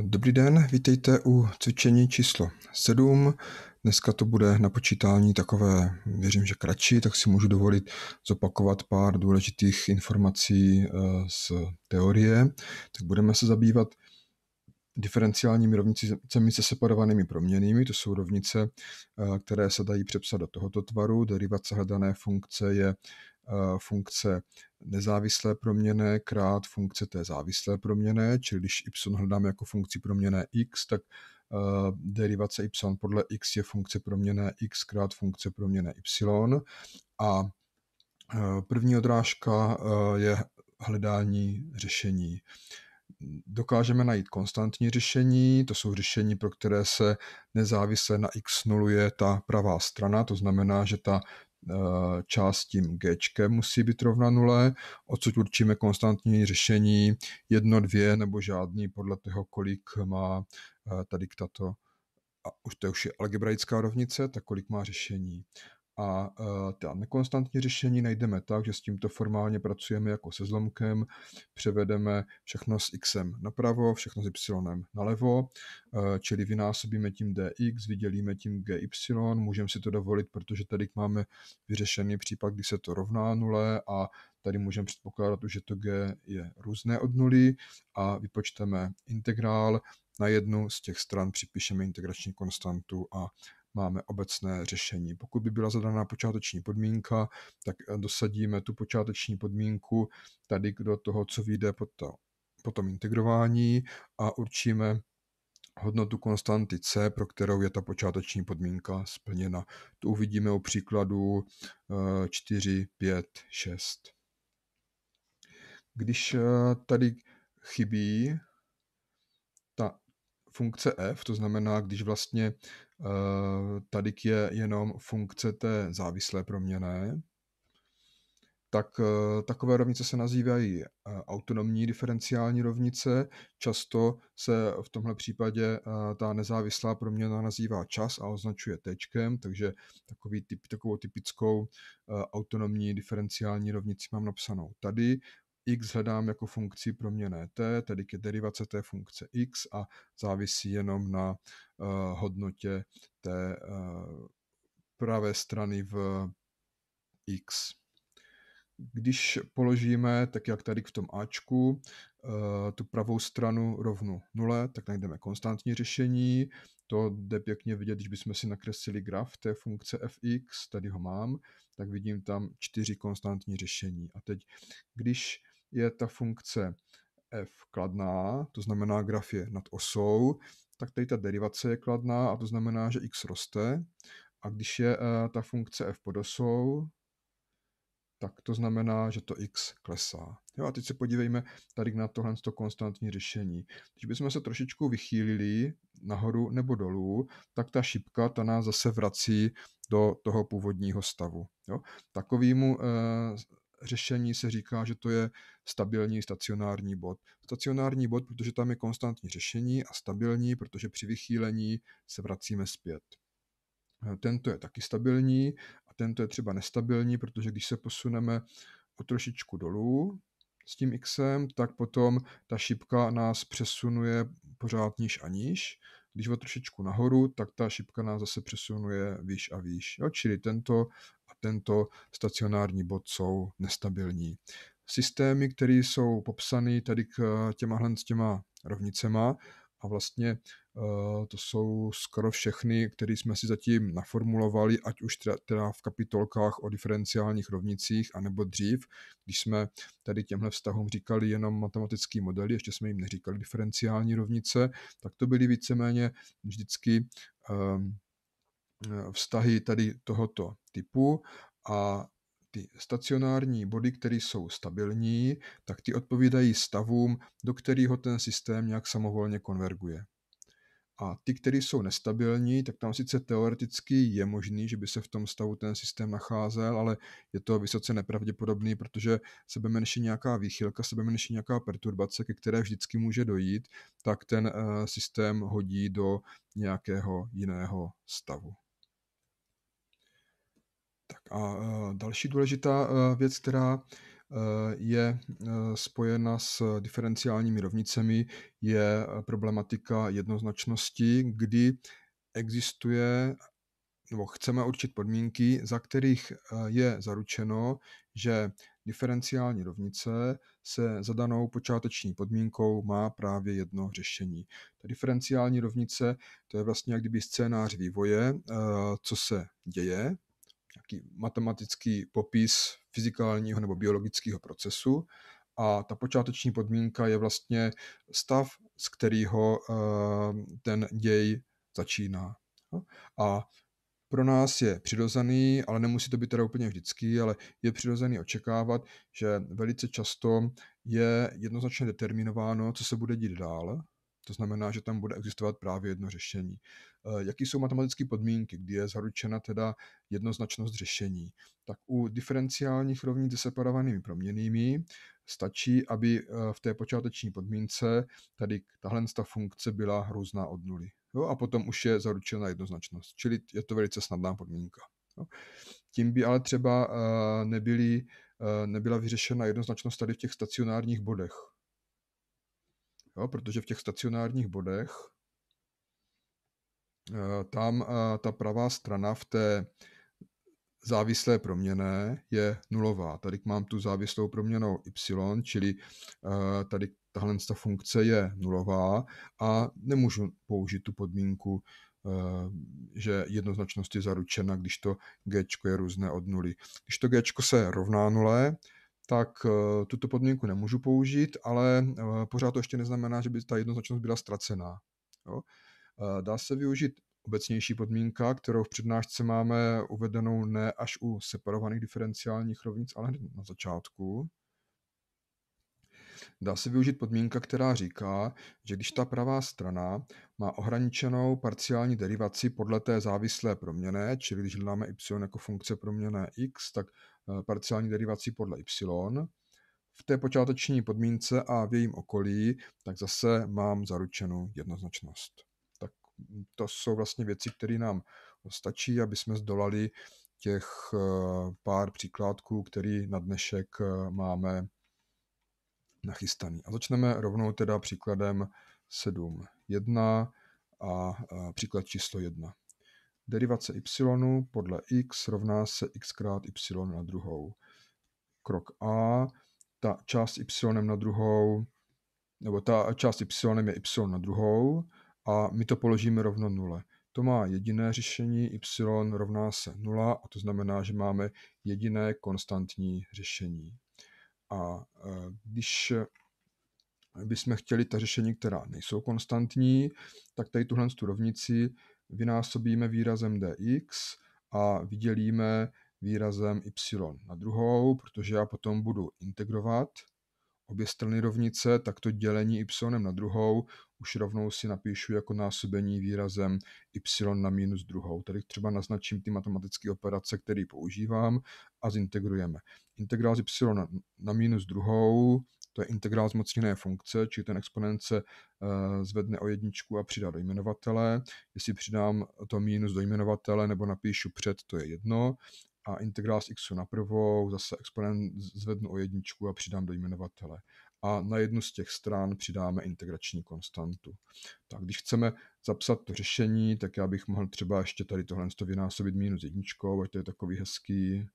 Dobrý den, vítejte u cvičení číslo 7. Dneska to bude na počítání takové, věřím, že kratší, tak si můžu dovolit zopakovat pár důležitých informací eh, z teorie. Tak budeme se zabývat diferenciálními rovnicemi se separovanými proměnými, to jsou rovnice, eh, které se dají přepsat do tohoto tvaru. Derivace hledané funkce je eh, funkce nezávislé proměné krát funkce té závislé proměné, čili když y hledáme jako funkci proměné x, tak eh, derivace y podle x je funkce proměné x krát funkce proměné y. A první odrážka je hledání řešení dokážeme najít konstantní řešení, to jsou řešení, pro které se nezávisle na x nuluje ta pravá strana, to znamená, že ta eh, část tím g musí být rovna nule, odsud určíme konstantní řešení jedno, dvě nebo žádný podle toho, kolik má eh, tady k tato, a už to je už je algebraická rovnice, tak kolik má řešení. A eh, ta nekonstantní řešení najdeme tak, že s tímto formálně pracujeme jako se zlomkem, převedeme všechno s xem napravo, všechno s y nalevo, eh, čili vynásobíme tím dx, vydělíme tím gy, můžeme si to dovolit, protože tady máme vyřešený případ, kdy se to rovná nule a tady můžeme předpokládat že to g je různé od nuly a vypočteme integrál, na jednu z těch stran připíšeme integrační konstantu a máme obecné řešení. Pokud by byla zadaná počáteční podmínka, tak eh, dosadíme tu počáteční podmínku tady do toho, co vyjde po, to, po tom integrování a určíme hodnotu konstanty C, pro kterou je ta počáteční podmínka splněna. To uvidíme u příkladu 4, 5, 6. Když eh, tady chybí ta funkce f, to znamená, když vlastně Eh, tady je jenom funkce té závislé proměné, tak eh, takové rovnice se nazývají eh, autonomní diferenciální rovnice. Často se v tomhle případě ta nezávislá proměna nazývá čas a označuje tečkem, takže takový typ, takovou typickou autonomní diferenciální rovnici mám napsanou tady x hledám jako funkci proměné t, tedy derivace té funkce x a závisí jenom na uh, hodnotě té uh, pravé strany v x. Když položíme, tak jak tady v tom Ačku, eh, tu pravou stranu rovnu 0, tak najdeme konstantní řešení. To jde pěkně vidět, když bychom si nakreslili graf té funkce fx, tady ho mám, tak vidím tam čtyři konstantní řešení. A teď, když je ta funkce f kladná, to znamená graf je nad osou, tak tady ta derivace je kladná a to znamená, že x roste. A když je eh, ta funkce f pod osou, tak to znamená, že to x klesá. Jo, a teď se podívejme tady na tohle to konstantní řešení. Když bychom se trošičku vychýlili nahoru nebo dolů, tak ta šipka ta nás zase vrací do toho původního stavu. Jo. Takovýmu eh, řešení se říká, že to je stabilní stacionární bod. Stacionární bod, protože tam je konstantní řešení a stabilní, protože při vychýlení se vracíme zpět. Tento je taky stabilní a tento je třeba nestabilní, protože když se posuneme o trošičku dolů s tím xem, tak potom ta šipka nás přesunuje pořád níž a níž. Když o trošičku nahoru, tak ta šipka nás zase přesunuje výš a výš. Jo? Čili tento tento stacionární bod jsou nestabilní. Systémy, které jsou popsané, tady k těmahle s těma rovnicema, a vlastně eh, to jsou skoro všechny, které jsme si zatím naformulovali, ať už teda v kapitolkách o diferenciálních rovnicích, anebo dřív, když jsme tady těmhle vztahům říkali jenom matematický modely, ještě jsme jim neříkali diferenciální rovnice, tak to byly víceméně vždycky eh, vztahy tady tohoto typu a ty stacionární body, které jsou stabilní, tak ty odpovídají stavům, do kterého ten systém nějak samovolně konverguje. A ty, které jsou nestabilní, tak tam sice teoreticky je možný, že by se v tom stavu ten systém nacházel, ale je to vysoce nepravděpodobný, protože sebe menší nějaká výchylka, sebe menší nějaká perturbace, ke které vždycky může dojít, tak ten eh, systém hodí do nějakého jiného stavu. Tak a e, další důležitá e, věc, která e, je spojena s diferenciálními rovnicemi, je problematika jednoznačnosti, kdy existuje nebo chceme určit podmínky, za kterých je zaručeno, že diferenciální rovnice se zadanou počáteční podmínkou má právě jedno řešení. Ta diferenciální rovnice to je vlastně jak kdyby scénář vývoje, co se děje nějaký matematický popis fyzikálního nebo biologického procesu a ta počáteční podmínka je vlastně stav, z kterého ehm, ten děj začíná. No, a pro nás je přirozený, ale nemusí to být teda úplně vždycky, ale je přirozený očekávat, že velice často je jednoznačně determinováno, co se bude dít dál to znamená, že tam bude existovat právě jedno řešení. Eh, Jaký jsou matematické podmínky, kdy je zaručena teda jednoznačnost řešení? Tak u diferenciálních rovnic se separovanými proměnými stačí, aby eh, v té počáteční podmínce tady tahle funkce byla různá od nuly. Jo, a potom už je zaručena jednoznačnost, čili je to velice snadná podmínka. Jo. Tím by ale třeba eh, nebyly, nebyla vyřešena jednoznačnost tady v těch stacionárních bodech jo, protože v těch stacionárních bodech eh, tam eh, ta pravá strana v té závislé proměné je nulová. Tady mám tu závislou proměnou y, čili eh, tady tahle ta funkce je nulová a nemůžu použít tu podmínku, že jednoznačnost je zaručena, když to g je různé od nuly. Když to g se rovná nule, tak eh, tuto podmínku nemůžu použít, ale eh, pořád to ještě neznamená, že by ta jednoznačnost byla ztracená. Jo? Eh, dá se využít obecnější podmínka, kterou v přednášce máme uvedenou ne až u separovaných diferenciálních rovnic, ale na začátku dá se využít podmínka, která říká, že když ta pravá strana má ohraničenou parciální derivaci podle té závislé proměny, čili když hledáme y jako funkce proměné x, tak eh, parciální derivaci podle y, v té počáteční podmínce a v jejím okolí, tak zase mám zaručenou jednoznačnost. Tak to jsou vlastně věci, které nám stačí, aby jsme zdolali těch eh, pár příkladků, který na dnešek eh, máme nachystaný. A začneme rovnou teda příkladem 7.1 a příklad číslo 1. Derivace y podle x rovná se x krát y na druhou. Krok A, ta část y na druhou, nebo ta část y je y na druhou a my to položíme rovno nule. To má jediné řešení, y rovná se 0 a to znamená, že máme jediné konstantní řešení. A e, když bychom e, chtěli ta řešení, která nejsou konstantní, tak tady tuhle tu rovnici vynásobíme výrazem dx a vydělíme výrazem y na druhou, protože já potom budu integrovat obě strany rovnice, tak to dělení y na druhou už rovnou si napíšu jako násobení výrazem y na minus druhou. Tady třeba naznačím ty matematické operace, které používám a zintegrujeme. Integrál z y na, na minus druhou, to je integrál zmocněné funkce, či ten exponent se eh, zvedne o jedničku a přidá do jmenovatele. Jestli přidám to minus do jmenovatele nebo napíšu před, to je jedno a integrál z x na prvou, zase exponent zvednu o jedničku a přidám do jmenovatele. A na jednu z těch stran přidáme integrační konstantu. Tak když chceme zapsat to řešení, tak já bych mohl třeba ještě tady tohle vynásobit minus jedničkou, ať to je takový hezký.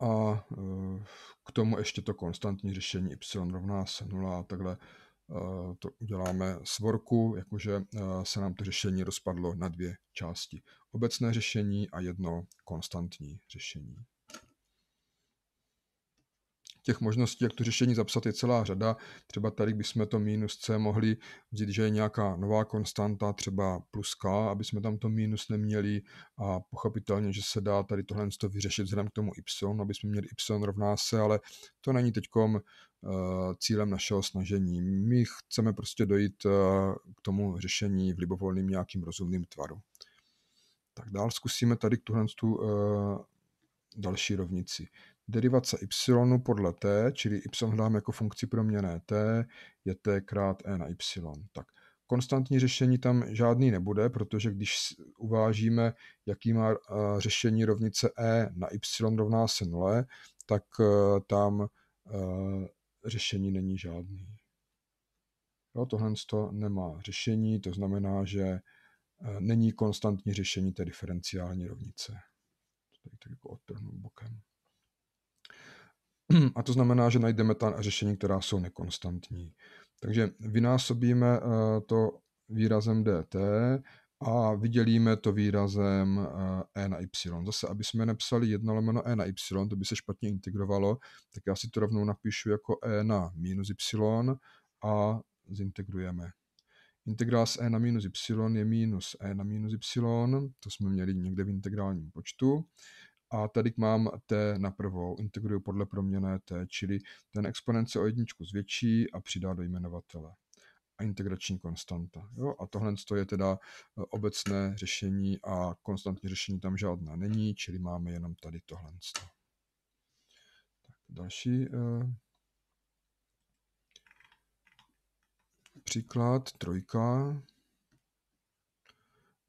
A eh, k tomu ještě to konstantní řešení y rovná se 0 a takhle Eh, to uděláme svorku, jakože eh, se nám to řešení rozpadlo na dvě části. Obecné řešení a jedno konstantní řešení těch možností, jak to řešení zapsat, je celá řada. Třeba tady bychom to minus C mohli vzít, že je nějaká nová konstanta, třeba plus K, aby jsme tam to minus neměli a pochopitelně, že se dá tady tohle to vyřešit vzhledem k tomu Y, aby jsme měli Y rovná se, ale to není teď eh, cílem našeho snažení. My chceme prostě dojít eh, k tomu řešení v libovolným nějakým rozumným tvaru. Tak dál zkusíme tady k tuhle tu, eh, další rovnici derivace y podle t, čili y hledáme jako funkci proměné t, je t krát e na y. Tak konstantní řešení tam žádný nebude, protože když uvážíme, jaký má řešení rovnice e na y rovná se 0, tak e, tam e, řešení není žádný. Jo, tohle to nemá řešení, to znamená, že e, není konstantní řešení té diferenciální rovnice. To tady tak jako odtrhnu bokem. A to znamená, že najdeme ta řešení, která jsou nekonstantní. Takže vynásobíme eh, to výrazem dt a vydělíme to výrazem eh, e na y. Zase, aby jsme nepsali 1 lomeno e na y, to by se špatně integrovalo, tak já si to rovnou napíšu jako e na minus y a zintegrujeme. Integrál z e na minus y je minus e na minus y, to jsme měli někde v integrálním počtu a tady mám t na prvou, integruju podle proměné t, čili ten exponent se o jedničku zvětší a přidá do jmenovatele a integrační konstanta. Jo? A tohle je teda e, obecné řešení a konstantní řešení tam žádná není, čili máme jenom tady tohle. Tak další eh, příklad, trojka.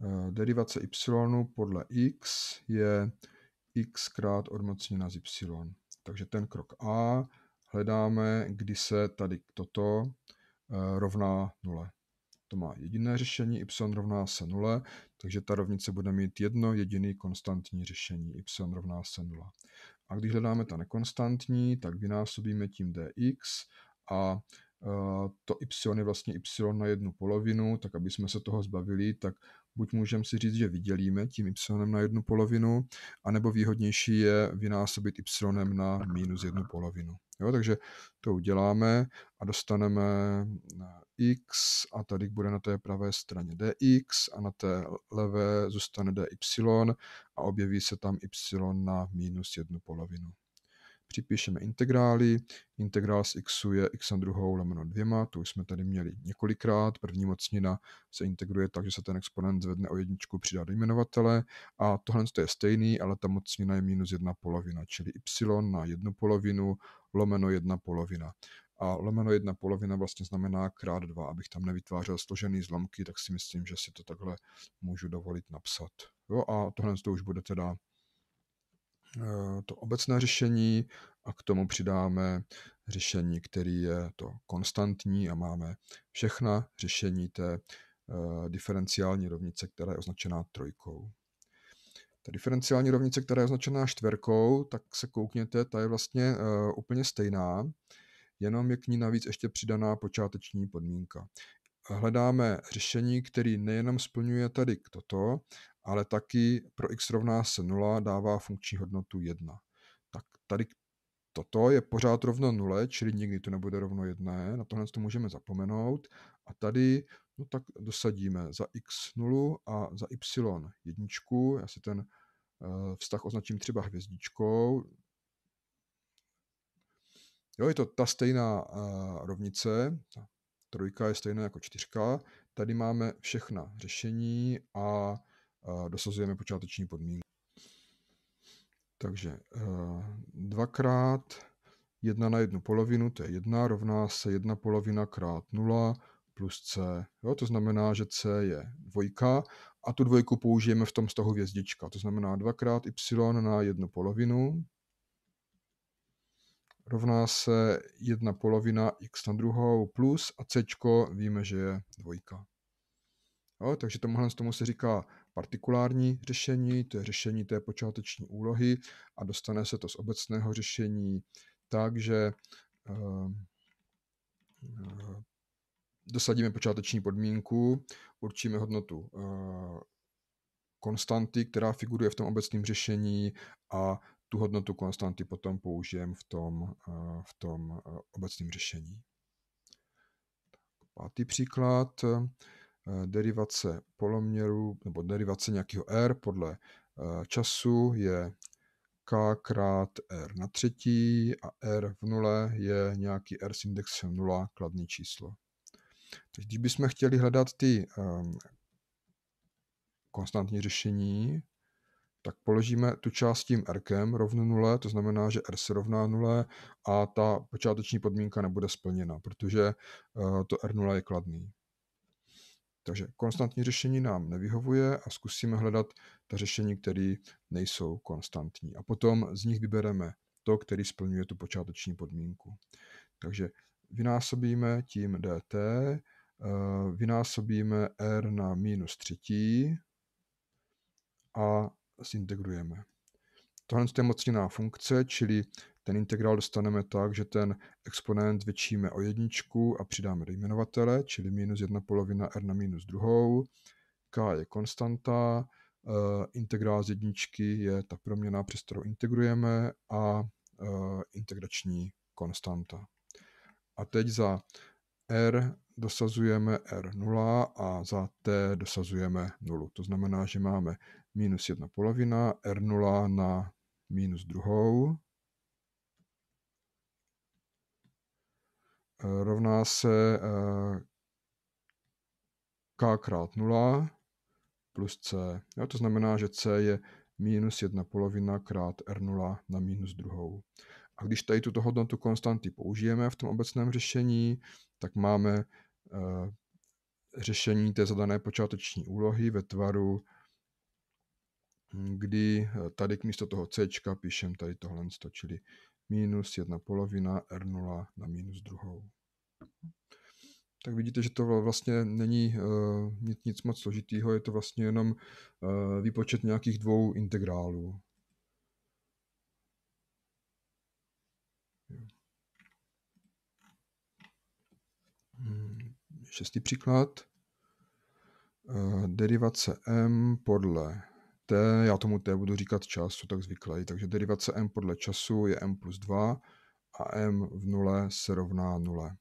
Eh, derivace y podle x je x krát odmocněna z y. Takže ten krok A hledáme, kdy se tady toto eh, rovná nule. To má jediné řešení, y rovná se 0, takže ta rovnice bude mít jedno jediný konstantní řešení, y rovná se 0. A když hledáme ta nekonstantní, tak vynásobíme tím dx a eh, to y je vlastně y na jednu polovinu, tak aby jsme se toho zbavili, tak buď můžeme si říct, že vydělíme tím y na jednu polovinu, anebo výhodnější je vynásobit y na minus jednu polovinu. Jo, takže to uděláme a dostaneme x a tady bude na té pravé straně dx a na té levé zůstane dy a objeví se tam y na minus jednu polovinu připíšeme integrály, integrál z x je x na druhou lomeno dvěma, to už jsme tady měli několikrát, první mocnina se integruje tak, že se ten exponent zvedne o jedničku, přidá do jmenovatele a tohle je stejný, ale ta mocnina je minus jedna polovina, čili y na jednu polovinu lomeno jedna polovina a lomeno jedna polovina vlastně znamená krát dva. Abych tam nevytvářel složený zlomky, tak si myslím, že si to takhle můžu dovolit napsat. Jo, a tohle to už bude teda Eh, to obecné řešení a k tomu přidáme řešení, které je to konstantní a máme všechna řešení té eh, diferenciální rovnice, která je označená trojkou. Ta diferenciální rovnice, která je označená čtverkou, tak se koukněte, ta je vlastně eh, úplně stejná, jenom je k ní navíc ještě přidaná počáteční podmínka. Hledáme řešení, který nejenom splňuje tady toto, ale taky pro x rovná se 0 dává funkční hodnotu 1. Tak tady toto je pořád rovno 0, čili nikdy to nebude rovno 1, na tohle to můžeme zapomenout. A tady no tak dosadíme za x 0 a za y 1. Já si ten eh, vztah označím třeba hvězdičkou. Jo, je to ta stejná eh, rovnice, ta trojka je stejná jako čtyřka. Tady máme všechna řešení a dosazujeme počáteční podmínky, Takže eh, dvakrát jedna na jednu polovinu, to je jedna rovná se jedna polovina krát nula plus C. Jo, to znamená, že C je dvojka a tu dvojku použijeme v tom vztahu hvězdička. To znamená dvakrát Y na jednu polovinu rovná se jedna polovina x na druhou plus a c víme, že je dvojka. Jo, takže tomuhle tomu se říká partikulární řešení, to je řešení té počáteční úlohy a dostane se to z obecného řešení tak, že ehm, eh, dosadíme počáteční podmínku, určíme hodnotu eh, konstanty, která figuruje v tom obecném řešení a tu hodnotu konstanty potom použijeme v tom, eh, v tom obecném řešení. Pátý příklad. Eh, derivace poloměru nebo derivace nějakého R podle eh, času je k krát R na třetí a R v nule je nějaký R s indexem 0, kladné číslo. Takže když bychom chtěli hledat ty um, konstantní řešení, tak položíme tu část tím R rovnou nule, to znamená, že r se rovná nule a ta počáteční podmínka nebude splněna, protože eh, to r0 je kladný. Takže konstantní řešení nám nevyhovuje a zkusíme hledat ta řešení, které nejsou konstantní. A potom z nich vybereme to, který splňuje tu počáteční podmínku. Takže vynásobíme tím dt, eh, vynásobíme r na minus třetí a zintegrujeme. Tohle je mocněná funkce, čili ten integrál dostaneme tak, že ten exponent většíme o jedničku a přidáme do jmenovatele, čili minus jedna polovina r na minus druhou. k je konstanta, eh, integrál z jedničky je ta proměna, přes kterou integrujeme a eh, integrační konstanta. A teď za R dosazujeme R0 a za T dosazujeme 0. To znamená, že máme minus jedna polovina R0 na minus druhou Eh, rovná se eh, k krát 0 plus c. Jo, to znamená, že c je minus 1 polovina krát r0 na minus druhou. A když tady tuto hodnotu konstanty použijeme v tom obecném řešení, tak máme e, řešení té zadané počáteční úlohy ve tvaru, kdy tady místo toho c píšem tady tohle, čili minus jedna polovina R0 na minus druhou. Tak vidíte, že to vlastně není uh, nic, moc složitého, je to vlastně jenom uh, výpočet nějakých dvou integrálů. Hmm, šestý příklad. Uh, derivace m podle t, já tomu t budu říkat čas, jsou tak zvyklý. takže derivace m podle času je m plus 2 a m v nule se rovná nule.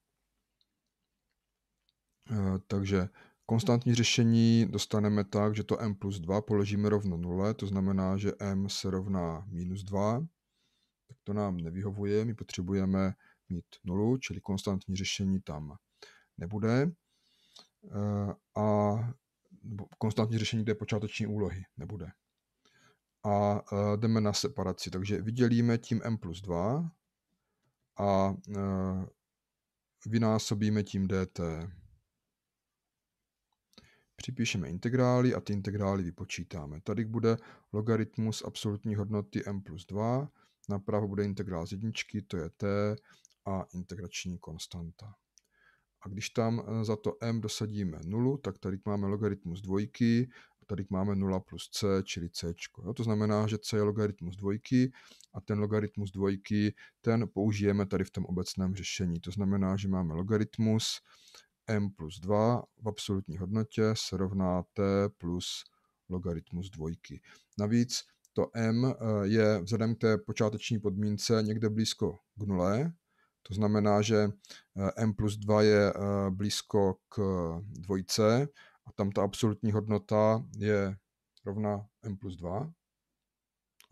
Eh, takže konstantní řešení dostaneme tak, že to m plus 2 položíme rovno nule. to znamená, že m se rovná minus 2, tak to nám nevyhovuje, my potřebujeme mít nulu, čili konstantní řešení tam nebude. Eh, a konstantní řešení té počáteční úlohy nebude a eh, jdeme na separaci. Takže vydělíme tím m plus 2 a eh, vynásobíme tím dt. Připíšeme integrály a ty integrály vypočítáme. Tady bude logaritmus absolutní hodnoty m plus 2, napravo bude integrál z jedničky, to je t a integrační konstanta. A když tam eh, za to m dosadíme nulu, tak tady máme logaritmus dvojky tady máme 0 plus c, čili c. Jo? To znamená, že c je logaritmus dvojky a ten logaritmus dvojky, ten použijeme tady v tom obecném řešení. To znamená, že máme logaritmus m plus 2 v absolutní hodnotě se rovná t plus logaritmus dvojky. Navíc to m eh, je vzhledem k té počáteční podmínce někde blízko k nule, to znamená, že eh, m plus 2 je eh, blízko k dvojce, a tam ta absolutní hodnota je rovna m plus 2.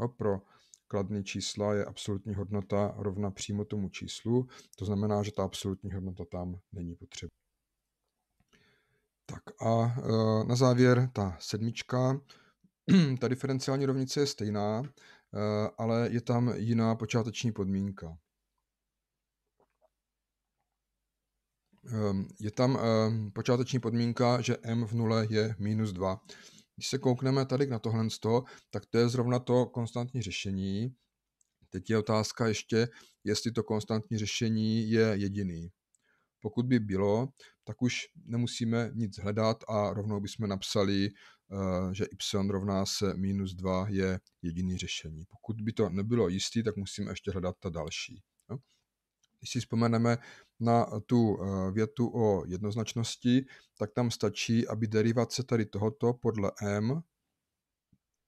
A pro kladné čísla je absolutní hodnota rovna přímo tomu číslu, to znamená, že ta absolutní hodnota tam není potřeba. Tak a e, na závěr ta sedmička. Ta diferenciální rovnice je stejná, e, ale je tam jiná počáteční podmínka. Ehm, je tam ehm, počáteční podmínka, že m v nule je minus 2. Když se koukneme tady na tohle, tak to je zrovna to konstantní řešení. Teď je otázka ještě, jestli to konstantní řešení je jediný. Pokud by bylo, tak už nemusíme nic hledat a rovnou bychom napsali, ehm, že y rovná se minus 2 je jediný řešení. Pokud by to nebylo jistý, tak musíme ještě hledat ta další. Když si vzpomeneme na tu eh, větu o jednoznačnosti, tak tam stačí, aby derivace tady tohoto podle M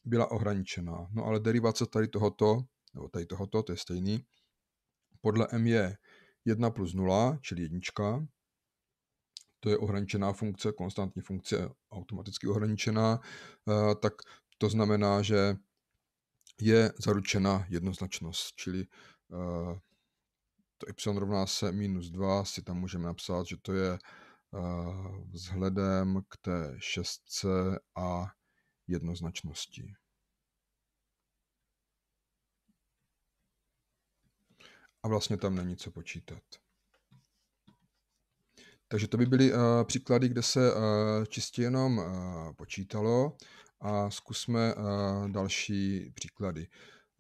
byla ohraničená. No ale derivace tady tohoto, nebo tady tohoto, to je stejný, podle M je 1 plus 0, čili jednička, to je ohraničená funkce, konstantní funkce automaticky ohraničená, eh, tak to znamená, že je zaručena jednoznačnost, čili eh, to y rovná se minus 2, si tam můžeme napsat, že to je eh, vzhledem k té šestce a jednoznačnosti. A vlastně tam není co počítat. Takže to by byly uh, příklady, kde se uh, čistě jenom uh, počítalo a zkusme uh, další příklady.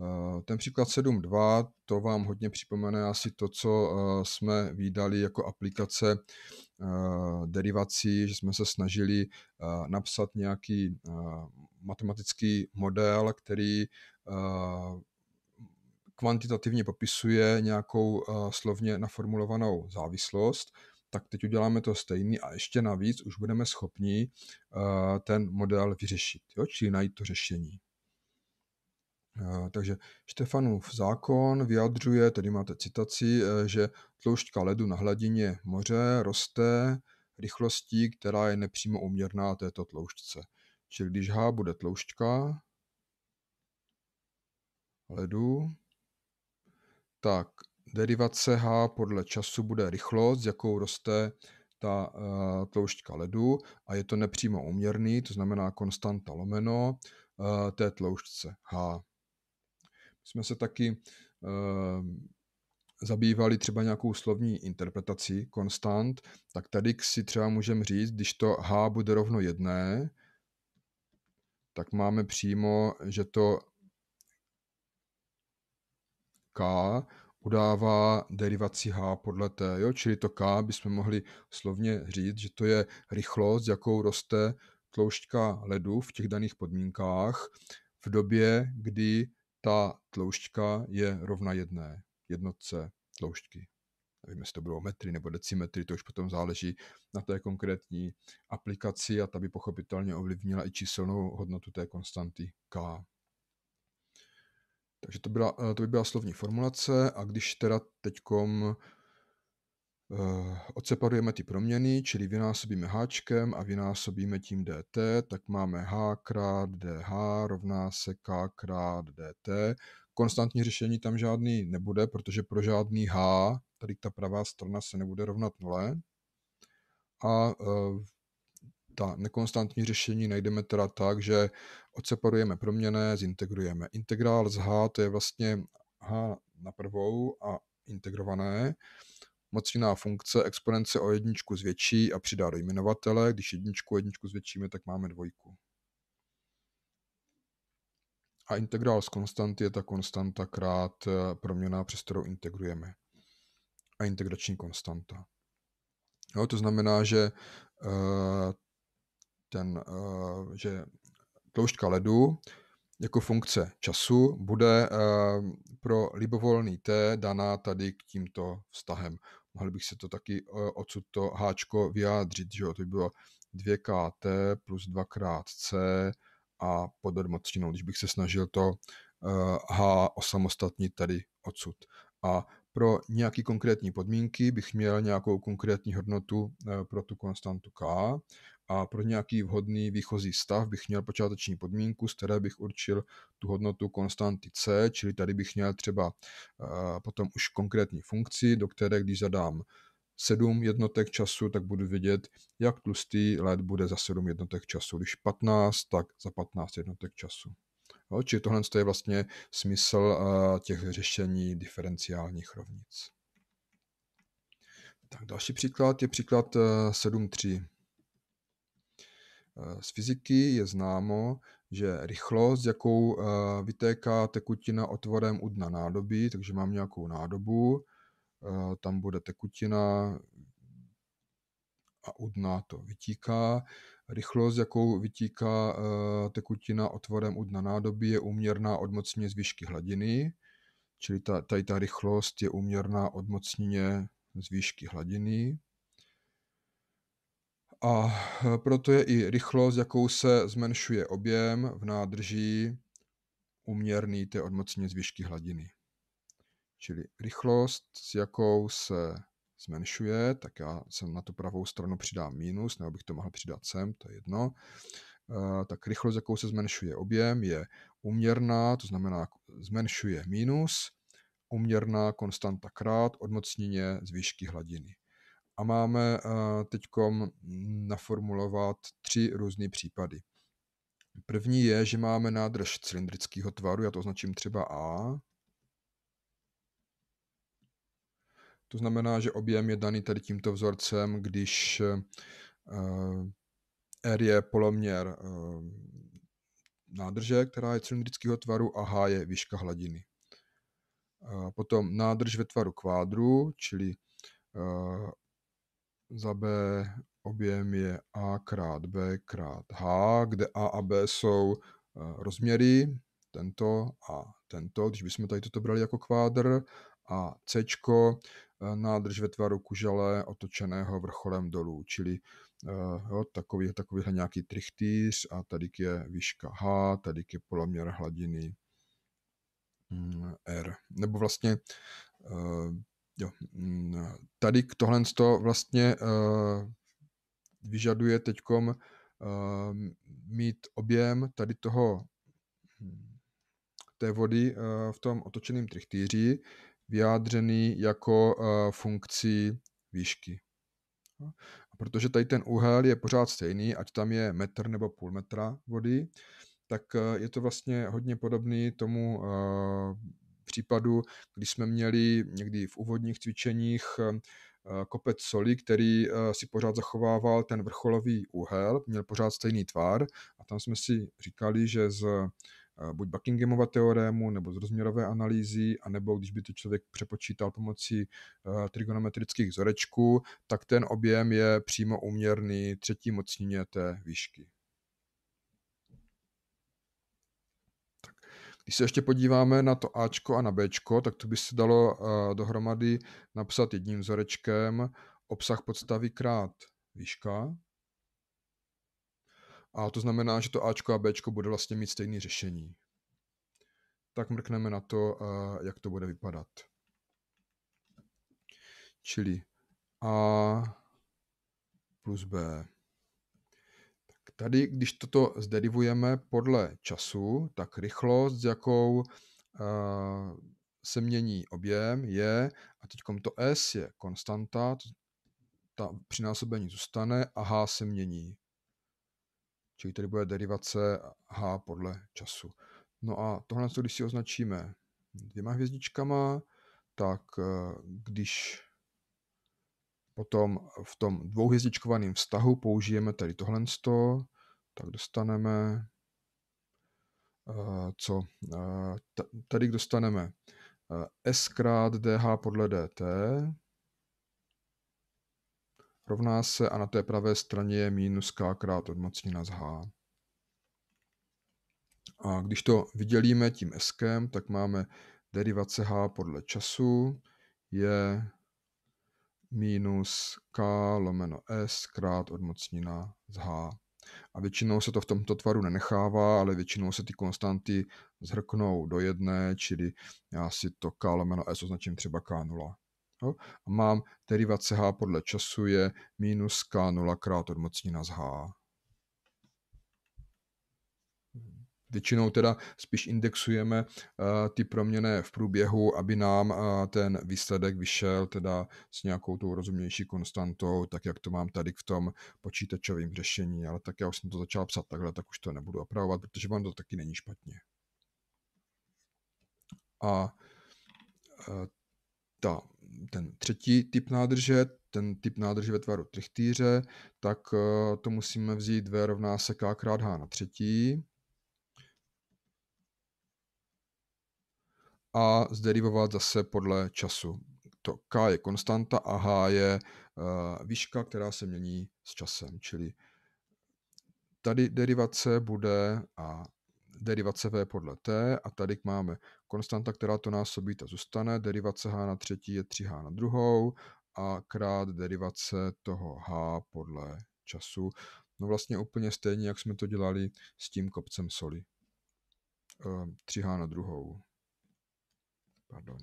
Eh, ten příklad 7.2, to vám hodně připomene asi to, co eh, jsme vydali jako aplikace eh, derivací, že jsme se snažili napsat nějaký matematický model, který kvantitativně popisuje nějakou slovně naformulovanou závislost, tak teď uděláme to stejný a ještě navíc už budeme schopni ten model vyřešit, jo? čili najít to řešení. Eh, takže Štefanův zákon vyjadřuje, tady máte citaci, eh, že tloušťka ledu na hladině moře roste rychlostí, která je nepřímo uměrná této tloušťce. Čili když H bude tloušťka ledu, tak derivace H podle času bude rychlost, jakou roste ta eh, tloušťka ledu a je to nepřímo uměrný, to znamená konstanta lomeno té tloušťce H jsme se taky eh, zabývali třeba nějakou slovní interpretací konstant, tak tady si třeba můžeme říct, když to H bude rovno jedné, tak máme přímo, že to K udává derivaci H podle T, jo? čili to K bychom mohli slovně říct, že to je rychlost, jakou roste tloušťka ledu v těch daných podmínkách v době, kdy ta tloušťka je rovna jedné jednotce tloušťky. Nevím, jestli to budou metry nebo decimetry, to už potom záleží na té konkrétní aplikaci a ta by pochopitelně ovlivnila i číselnou hodnotu té konstanty k. Takže to, byla, eh, to by byla slovní formulace a když teda teďkom Eh, odseparujeme ty proměny, čili vynásobíme háčkem a vynásobíme tím dt, tak máme h krát dh rovná se k krát dt. Konstantní řešení tam žádný nebude, protože pro žádný h, tady ta pravá strana se nebude rovnat nule. A eh, ta nekonstantní řešení najdeme teda tak, že odseparujeme proměné, zintegrujeme. Integrál z h, to je vlastně h na prvou a integrované mocniná funkce exponence o jedničku zvětší a přidá do jmenovatele. Když jedničku jedničku zvětšíme, tak máme dvojku. A integrál z konstanty je ta konstanta krát eh, proměna, přes kterou integrujeme. A integrační konstanta. Jo, to znamená, že, eh, ten, eh, že tloušťka ledu jako funkce času bude pro libovolný t daná tady k tímto vztahem mohl bych se to taky e, odsud to háčko vyjádřit, že jo, to by bylo 2kt plus 2xc a pod odmocněnou, když bych se snažil to e, h osamostatnit tady odsud. A pro nějaké konkrétní podmínky bych měl nějakou konkrétní hodnotu eh, pro tu konstantu k a pro nějaký vhodný výchozí stav bych měl počáteční podmínku, z které bych určil tu hodnotu konstanty c, čili tady bych měl třeba eh, potom už konkrétní funkci, do které když zadám 7 jednotek času, tak budu vědět, jak tlustý led bude za 7 jednotek času. Když 15, tak za 15 jednotek času. Jo? či tohle je vlastně smysl eh, těch řešení diferenciálních rovnic. Tak další příklad je příklad 7.3. Eh, eh, z fyziky je známo, že rychlost, jakou vytéká tekutina otvorem u dna nádoby, takže mám nějakou nádobu, tam bude tekutina a u dna to vytíká. Rychlost, jakou vytíká eh, tekutina otvorem u dna nádobí, je úměrná odmocně z výšky hladiny, čili ta, tady ta rychlost je úměrná odmocně z výšky hladiny. A eh, proto je i rychlost, jakou se zmenšuje objem v nádrži, uměrný té odmocně z výšky hladiny. Čili rychlost, s jakou se zmenšuje, tak já jsem na tu pravou stranu přidám minus, nebo bych to mohl přidat sem, to je jedno. Eh, tak rychlost, jakou se zmenšuje objem, je uměrná, to znamená zmenšuje minus, uměrná konstanta krát odmocněně z výšky hladiny. A máme eh, teď naformulovat tři různé případy. První je, že máme nádrž cylindrického tvaru, já to označím třeba A, To znamená, že objem je daný tady tímto vzorcem, když eh, R je poloměr eh, nádrže, která je cylindrického tvaru a H je výška hladiny. Eh, potom nádrž ve tvaru kvádru, čili za B objem je A krát B krát H, kde A a B jsou rozměry, tento a tento, když bychom tady toto brali jako kvádr, a C eh, nádrž ve tvaru kužele otočeného vrcholem dolů, čili eh, jo, takový, takovýhle nějaký trichtýř a tady je výška H, tady je poloměr hladiny mm, R. Nebo vlastně eh, jo, mm, tady tohle to vlastně vyžaduje uh, mít objem tady toho hm, té vody v tom otočeném trichtýři, vyjádřený jako eh, funkcí výšky. A protože tady ten úhel je pořád stejný, ať tam je metr nebo půl metra vody, tak eh, je to vlastně hodně podobný tomu eh, případu, kdy jsme měli někdy v úvodních cvičeních kopec soli, který si pořád zachovával ten vrcholový úhel, měl pořád stejný tvar a tam jsme si říkali, že z buď Buckinghamova teorému nebo z rozměrové analýzy, anebo když by to člověk přepočítal pomocí eh, trigonometrických vzorečků, tak ten objem je přímo uměrný třetí mocnině té výšky. Když se ještě podíváme na to Ačko a na Bčko, tak to by se dalo eh, dohromady napsat jedním vzorečkem obsah podstavy krát výška. A to znamená, že to Ačko a Bčko bude vlastně mít stejné řešení. Tak mrkneme na to, eh, jak to bude vypadat. Čili A plus B. Tak tady, když toto zderivujeme podle času, tak rychlost, s jakou eh, se mění objem, je, a teď to S je konstanta, ta přinásobení zůstane a H se mění čili tady bude derivace h podle času. No a tohle, když si označíme dvěma hvězdičkama, tak eh, když potom v tom dvouhvězdičkovaném vztahu použijeme tady tohle, tak dostaneme eh, co? Eh, tady dostaneme s krát dh podle dt rovná se a na té pravé straně je minus k krát odmocnina z h. A když to vydělíme tím s, tak máme derivace h podle času je minus k lomeno s krát odmocnina z h. A většinou se to v tomto tvaru nenechává, ale většinou se ty konstanty zhrknou do jedné, čili já si to k lomeno s označím třeba k0. Jo? A mám derivace h podle času je minus k 0 krát odmocnina z h. Většinou teda spíš indexujeme uh, ty proměny v průběhu, aby nám uh, ten výsledek vyšel teda s nějakou tou rozumnější konstantou, tak jak to mám tady v tom počítačovém řešení, ale tak já už jsem to začal psat takhle, tak už to nebudu opravovat, protože vám to taky není špatně. A uh, ta ten třetí typ nádrže, ten typ nádrže ve tvaru trichtýře, tak eh, to musíme vzít V rovná se K krát H na třetí. A zderivovat zase podle času. To K je konstanta a H je eh, výška, která se mění s časem, čili tady derivace bude a derivace v podle t a tady máme Konstanta, která to násobí, ta zůstane, derivace h na třetí je 3h na druhou a krát derivace toho h podle času. No vlastně úplně stejně, jak jsme to dělali s tím kopcem soli. 3h ehm, na druhou. Pardon.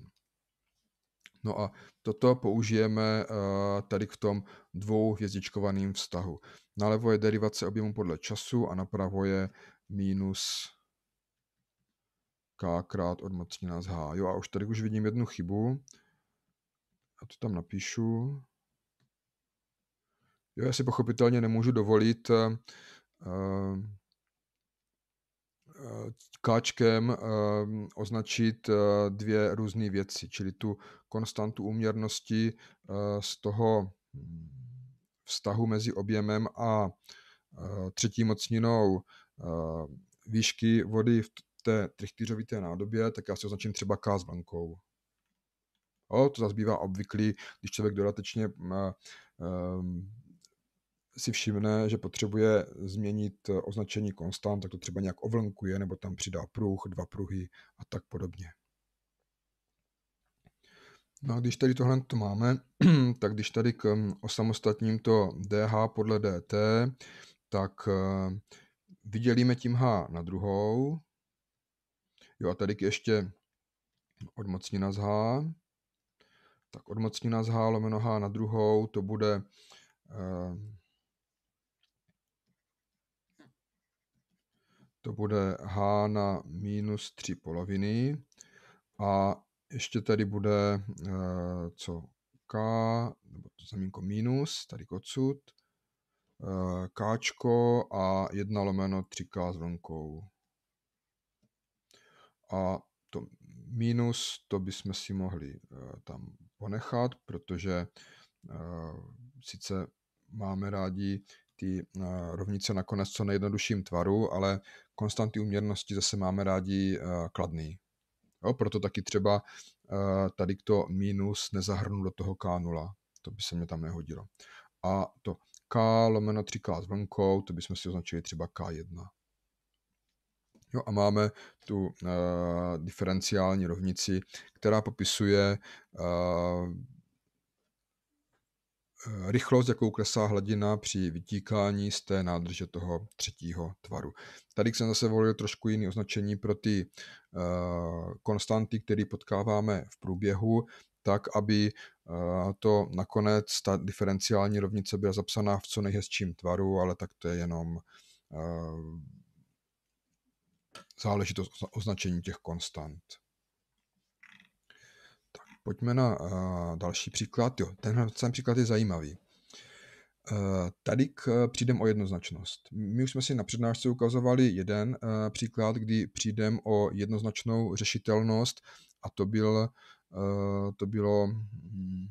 No a toto použijeme eh, tady k tom dvou vztahu. Nalevo je derivace objemu podle času a napravo je minus k krát od mod 13h. Jo a už tady už vidím jednu chybu. A to tam napíšu. Jo, já si pochopitelně nemůžu dovolit uh, eh, eh, káčkem eh, označit dvě různé věci, čili tu konstantu úměrnosti z toho vztahu mezi objemem a třetí mocninou výšky vody v té trichtýřovité nádobě, tak já si označím třeba K s blankou. O, to bývá obvyklý, když člověk dodatečně um, si všimne, že potřebuje změnit označení konstant, tak to třeba nějak ovlnkuje, nebo tam přidá pruh, dva pruhy a tak podobně. No a když tady tohle to máme, tak když tady k osamostatním to DH podle DT, tak e, vydělíme tím H na druhou, Jo a tady ještě odmocnina z H, tak odmocnina z H lomeno H na druhou, to bude eh, to bude H na minus 3 poloviny a ještě tady bude eh, co K, nebo to znamenko minus, tady odsud, eh, káčko a 1 lomeno 3K s vlnkou a to minus, to bychom si mohli eh, tam ponechat, protože eh, sice máme rádi ty eh, rovnice nakonec co nejjednodušším tvaru, ale konstanty uměrnosti zase máme rádi kladný. Jo, proto taky třeba tady to minus nezahrnu do toho K0, to by se mě tam nehodilo. A to K lomeno 3K s vlnkou, to bychom si označili třeba K1. Jo, a máme tu uh, diferenciální rovnici, která popisuje uh, rychlost, jakou klesá hladina při vytíkání z té nádrže toho třetího tvaru. Tady jsem zase volil trošku jiné označení pro ty uh, konstanty, které potkáváme v průběhu, tak, aby uh, to nakonec, ta diferenciální rovnice byla zapsaná v co nejhezčím tvaru, ale tak to je jenom uh, záležitost označení těch konstant. Tak, pojďme na eh, další příklad. Jo, tenhle ten příklad je zajímavý. Eh, tady k eh, přijdem o jednoznačnost. My už jsme si na přednášce ukazovali jeden příklad, kdy přijdem o jednoznačnou řešitelnost a to, byl, to bylo hm,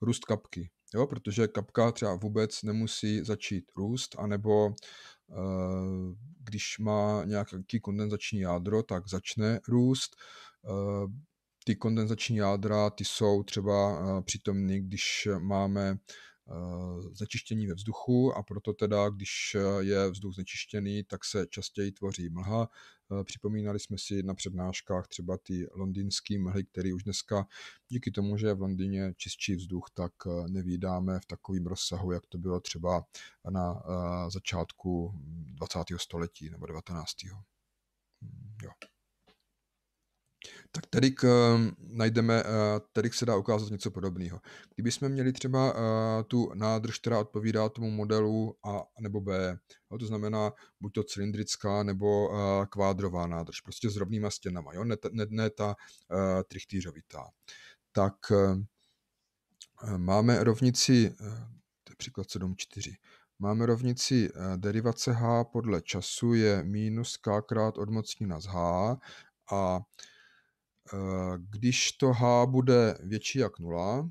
růst kapky. Jo, protože kapka třeba vůbec nemusí začít růst, anebo Eh, když má nějaký kondenzační jádro, tak začne růst. Eh, ty kondenzační jádra ty jsou třeba eh, přítomny, když máme začištění ve vzduchu a proto teda, když je vzduch znečištěný, tak se častěji tvoří mlha, Eh, připomínali jsme si na přednáškách třeba ty londýnské mlhy, které už dneska díky tomu, že je v Londýně čistší vzduch, tak eh, nevídáme v takovém rozsahu, jak to bylo třeba na eh, začátku 20. století nebo 19. Hmm, jo tak tady k, najdeme, eh, tady se dá ukázat něco podobného. Kdybychom měli třeba eh, tu nádrž, která odpovídá tomu modelu A nebo B, to znamená buď to cylindrická nebo eh, kvádrová nádrž, prostě s rovnýma stěnama, jo? Ne, ne, ne ta trichtýřovitá. Tak máme rovnici, to je příklad 7,4, Máme rovnici derivace h podle času je minus k krát odmocnina z h a Eh, když to h bude větší jak 0,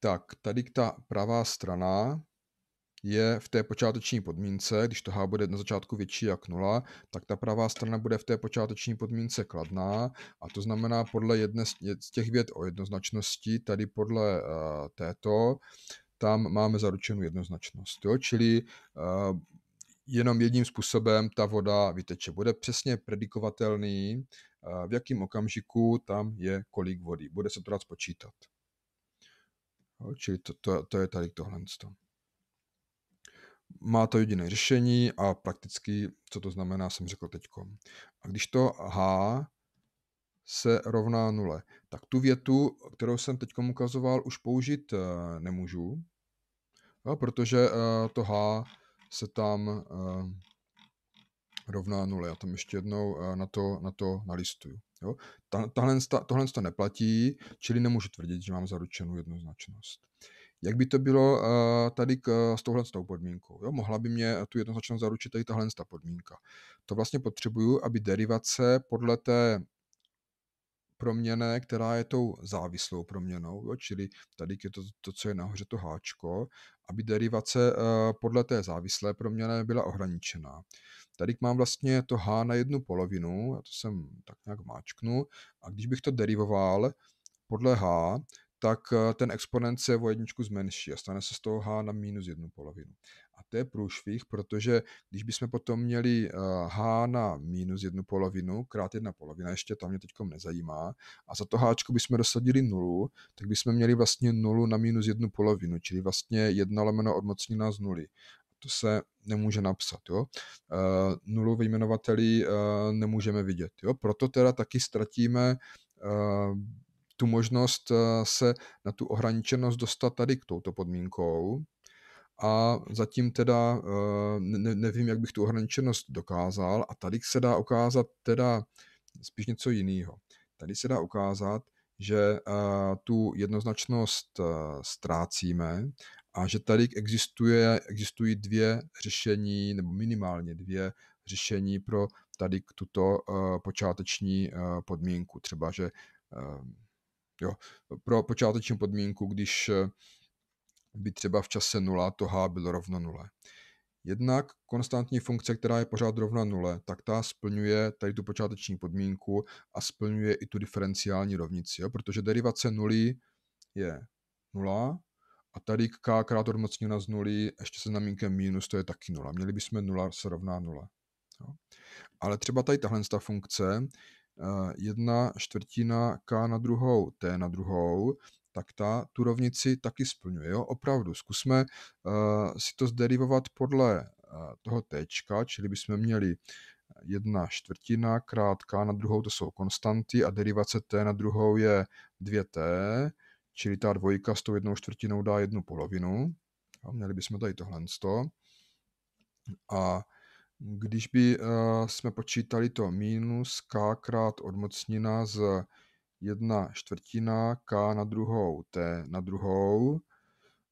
tak tady ta pravá strana je v té počáteční podmínce, když to h bude na začátku větší jak 0, tak ta pravá strana bude v té počáteční podmínce kladná a to znamená podle jedné z těch věd o jednoznačnosti, tady podle uh, této, tam máme zaručenou jednoznačnost. Jo? Čili uh, jenom jedním způsobem ta voda vyteče. Bude přesně predikovatelný, eh, v jakém okamžiku tam je kolik vody. Bude se to dát spočítat. Čili to, to, to je tady tohle. Má to jediné řešení a prakticky, co to znamená, jsem řekl teď. A když to H se rovná nule, tak tu větu, kterou jsem teď ukazoval, už použít eh, nemůžu, protože eh, to H se tam eh, rovná nule. Já tam ještě jednou eh, na to, na to nalistuju. Jo? Tahle, tohle to neplatí, čili nemůžu tvrdit, že mám zaručenou jednoznačnost. Jak by to bylo eh, tady k, s touhle podmínkou? Jo? Mohla by mě tu jednoznačnost zaručit i tahle podmínka. To vlastně potřebuju, aby derivace podle té proměné, která je tou závislou proměnou, jo? čili tady je to, to, co je nahoře to háčko, aby derivace eh, podle té závislé proměny byla ohraničená. Tady mám vlastně to h na jednu polovinu, já to jsem tak nějak máčknu, a když bych to derivoval podle h, tak eh, ten exponent se o jedničku zmenší a stane se z toho h na minus jednu polovinu. A to je průšvih, protože když bychom potom měli eh, H na minus jednu polovinu, krát jedna polovina, ještě tam mě teď nezajímá, a za to H bychom dosadili nulu, tak bychom měli vlastně nulu na minus jednu polovinu, čili vlastně jedna lomeno odmocnina z nuly to se nemůže napsat. Jo? Eh, nulu ve jmenovateli eh, nemůžeme vidět. Jo? Proto teda taky ztratíme tu možnost se na tu ohraničenost dostat tady k touto podmínkou, a zatím teda eh, ne, nevím, jak bych tu ohraničenost dokázal a tady se dá ukázat teda spíš něco jiného. Tady se dá ukázat, že eh, tu jednoznačnost eh, ztrácíme a že tady existuje, existují dvě řešení, nebo minimálně dvě řešení pro tady k tuto počáteční podmínku. Třeba, že jo, pro počáteční podmínku, když by třeba v čase 0 to h bylo rovno nule. Jednak konstantní funkce, která je pořád rovna nule, tak ta splňuje tady tu počáteční podmínku a splňuje i tu diferenciální rovnici, jo? protože derivace nuly je nula a tady k krát odmocněna z nuly ještě se znamínkem minus, to je taky nula. Měli bychom nula se rovná nule. Jo? Ale třeba tady tahle ta funkce, eh, jedna čtvrtina k na druhou t na druhou, tak ta tu rovnici taky splňuje. Jo? Opravdu, zkusme uh, si to zderivovat podle uh, toho t, čili bychom měli eh, jedna čtvrtina krát k na druhou, to jsou konstanty a derivace t na druhou je 2t, čili ta dvojka s tou jednou čtvrtinou dá jednu polovinu. A měli bychom tady tohle 100. A když by uh, jsme počítali to minus k krát odmocnina z jedna čtvrtina k na druhou t na druhou,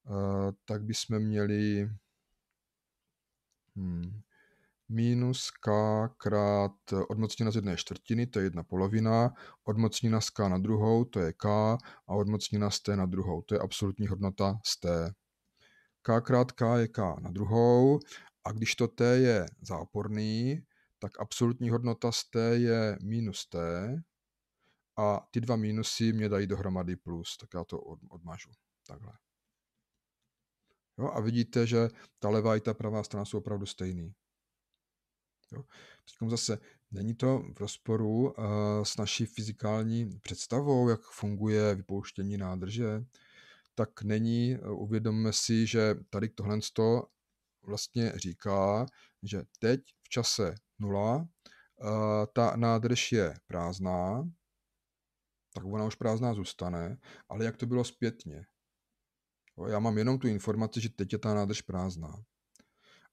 eh, tak bychom měli hmm, minus k krát odmocnina z jedné čtvrtiny, to je jedna polovina, odmocnina z k na druhou, to je k, a odmocnina z t na druhou, to je absolutní hodnota z t. k krát k je k na druhou, a když to t je záporný, tak absolutní hodnota z t je minus t, a ty dva mínusy mě dají dohromady plus, tak já to od, odmažu. Takhle. Jo, a vidíte, že ta levá i ta pravá strana jsou opravdu stejný. Jo. Teď zase není to v rozporu uh, s naší fyzikální představou, jak funguje vypouštění nádrže, tak není, uh, uvědomme si, že tady tohle vlastně říká, že teď v čase nula uh, ta nádrž je prázdná, tak ona už prázdná zůstane, ale jak to bylo zpětně. Já mám jenom tu informaci, že teď je ta nádrž prázdná.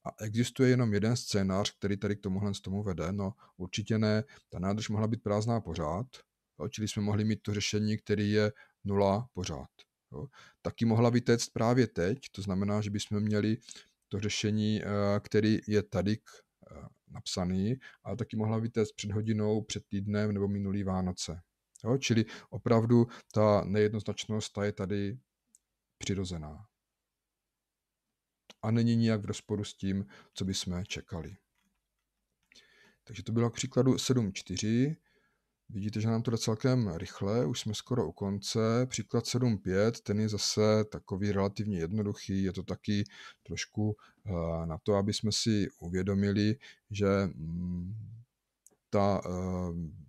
A existuje jenom jeden scénář, který tady k tomuhle z tomu vede. No určitě ne, ta nádrž mohla být prázdná pořád, jo, čili jsme mohli mít to řešení, který je nula pořád. Jo. Taky mohla vytéct právě teď, to znamená, že bychom měli to řešení, eh, který je tady eh, napsaný, ale taky mohla vytéct před hodinou, před týdnem nebo minulý Vánoce. Jo? Čili opravdu ta nejednoznačnost ta je tady přirozená. A není nijak v rozporu s tím, co by jsme čekali. Takže to bylo k příkladu 7.4. Vidíte, že nám to jde celkem rychle, už jsme skoro u konce. Příklad 7.5, ten je zase takový relativně jednoduchý, je to taky trošku eh, na to, aby jsme si uvědomili, že mm, ta eh,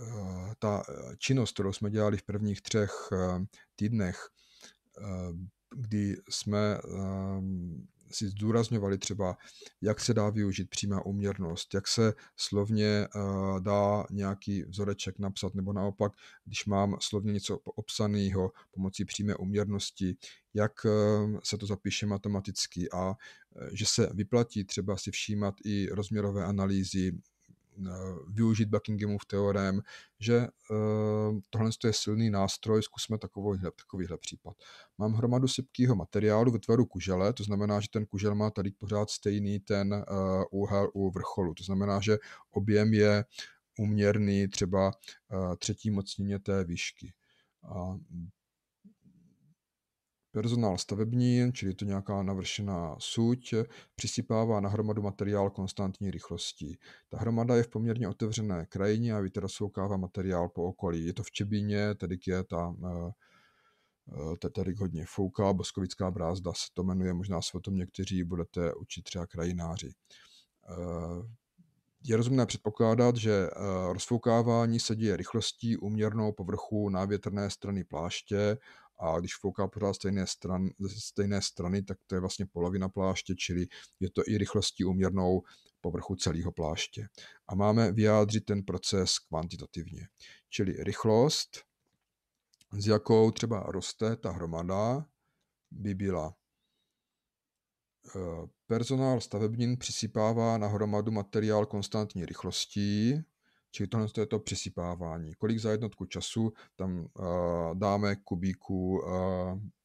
Eh, ta eh, činnost, kterou jsme dělali v prvních třech eh, týdnech, kdy jsme si zdůrazňovali třeba, jak se dá využít přímá uměrnost, jak se slovně dá nějaký vzoreček napsat, nebo naopak, když mám slovně něco obsaného pomocí přímé uměrnosti, jak se to zapíše matematicky a že se vyplatí třeba si všímat i rozměrové analýzy Eh, využít Buckinghamův teorem, že eh, tohle je silný nástroj, zkusme takovýhle, takovýhle případ. Mám hromadu sypkého materiálu ve tvaru kužele, to znamená, že ten kužel má tady pořád stejný ten eh, úhel u vrcholu, to znamená, že objem je uměrný třeba třetí mocnině té výšky. A Personál stavební, čili to nějaká navršená suť, přisypává na hromadu materiál konstantní rychlostí. Ta hromada je v poměrně otevřené krajině a soukává materiál po okolí. Je to v Čebíně, tedy je ta eh, eh, tady hodně fouká, boskovická brázda se to jmenuje, možná se o tom někteří budete učit třeba krajináři. Eh, je rozumné předpokládat, že rozfoukávání se děje rychlostí uměrnou povrchu návětrné strany pláště a když fouká pořád stejné stran, stejné strany, tak to je vlastně polovina pláště, čili je to i rychlostí uměrnou povrchu celého pláště. A máme vyjádřit ten proces kvantitativně, čili rychlost, s jakou třeba roste ta hromada, by byla eh, personál stavebnin přisypává na hromadu materiál konstantní rychlostí, Čili tohle je to přesypávání. Kolik za jednotku času tam eh, dáme uh,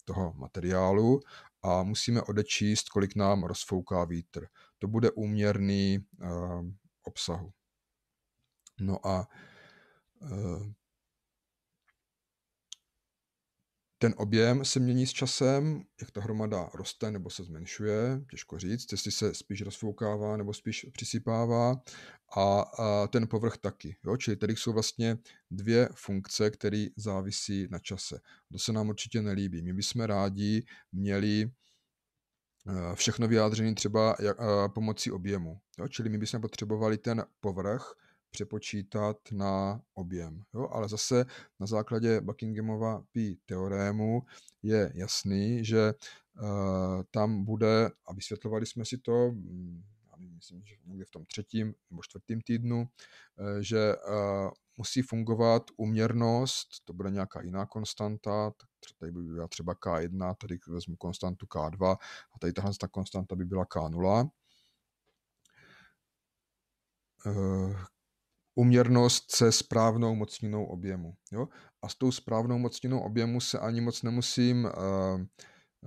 toho materiálu a musíme odečíst, kolik nám rozfouká vítr. To bude úměrný eh, obsahu. No a Ten objem se mění s časem, jak ta hromada roste nebo se zmenšuje, těžko říct, jestli se spíš rozfoukává nebo spíš přisypává a, a ten povrch taky. Jo? Čili tady jsou vlastně dvě funkce, které závisí na čase. To se nám určitě nelíbí. My bychom rádi měli eh, všechno vyjádřené třeba eh, pomocí objemu. Jo? Čili my bychom potřebovali ten povrch přepočítat na objem. Jo? Ale zase na základě Buckinghamova P teorému je jasný, že eh, tam bude, a vysvětlovali jsme si to, mm, myslím, že někde v tom třetím nebo čtvrtém týdnu, eh, že eh, musí fungovat uměrnost, to bude nějaká jiná konstanta, tady by byla třeba K1, tady vezmu konstantu K2 a tady tahle konstanta by byla K0 uměrnost se správnou mocninou objemu. Jo? A s tou správnou mocninou objemu se ani moc nemusím uh,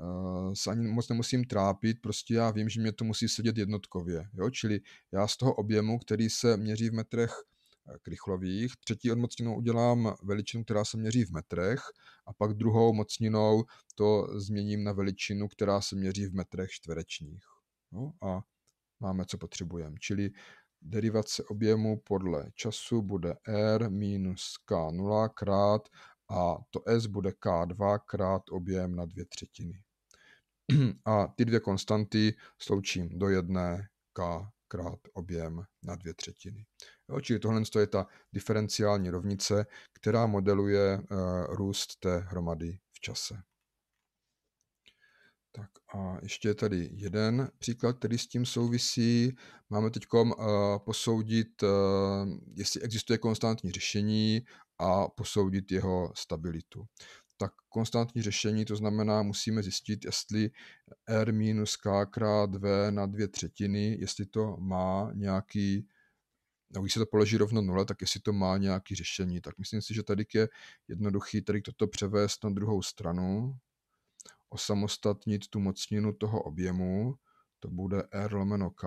uh, se ani moc nemusím trápit, prostě já vím, že mě to musí sedět jednotkově. Jo? Čili já z toho objemu, který se měří v metrech eh, krychlových, třetí odmocninou udělám veličinu, která se měří v metrech a pak druhou mocninou to změním na veličinu, která se měří v metrech čtverečních. Jo? a máme, co potřebujeme. Čili derivace objemu podle času bude R minus K0 krát a to S bude K2 krát objem na dvě třetiny. A ty dvě konstanty sloučím do jedné K krát objem na dvě třetiny. Jo, čili tohle je ta diferenciální rovnice, která modeluje eh, růst té hromady v čase. Tak a ještě je tady jeden příklad, který s tím souvisí. Máme teď eh, posoudit, eh, jestli existuje konstantní řešení a posoudit jeho stabilitu. Tak konstantní řešení, to znamená, musíme zjistit, jestli R minus K krát V na dvě třetiny, jestli to má nějaký a když se to položí rovno nule, tak jestli to má nějaké řešení. Tak myslím si, že tady je jednoduchý tady toto převést na druhou stranu, osamostatnit tu mocninu toho objemu, to bude R lomeno K,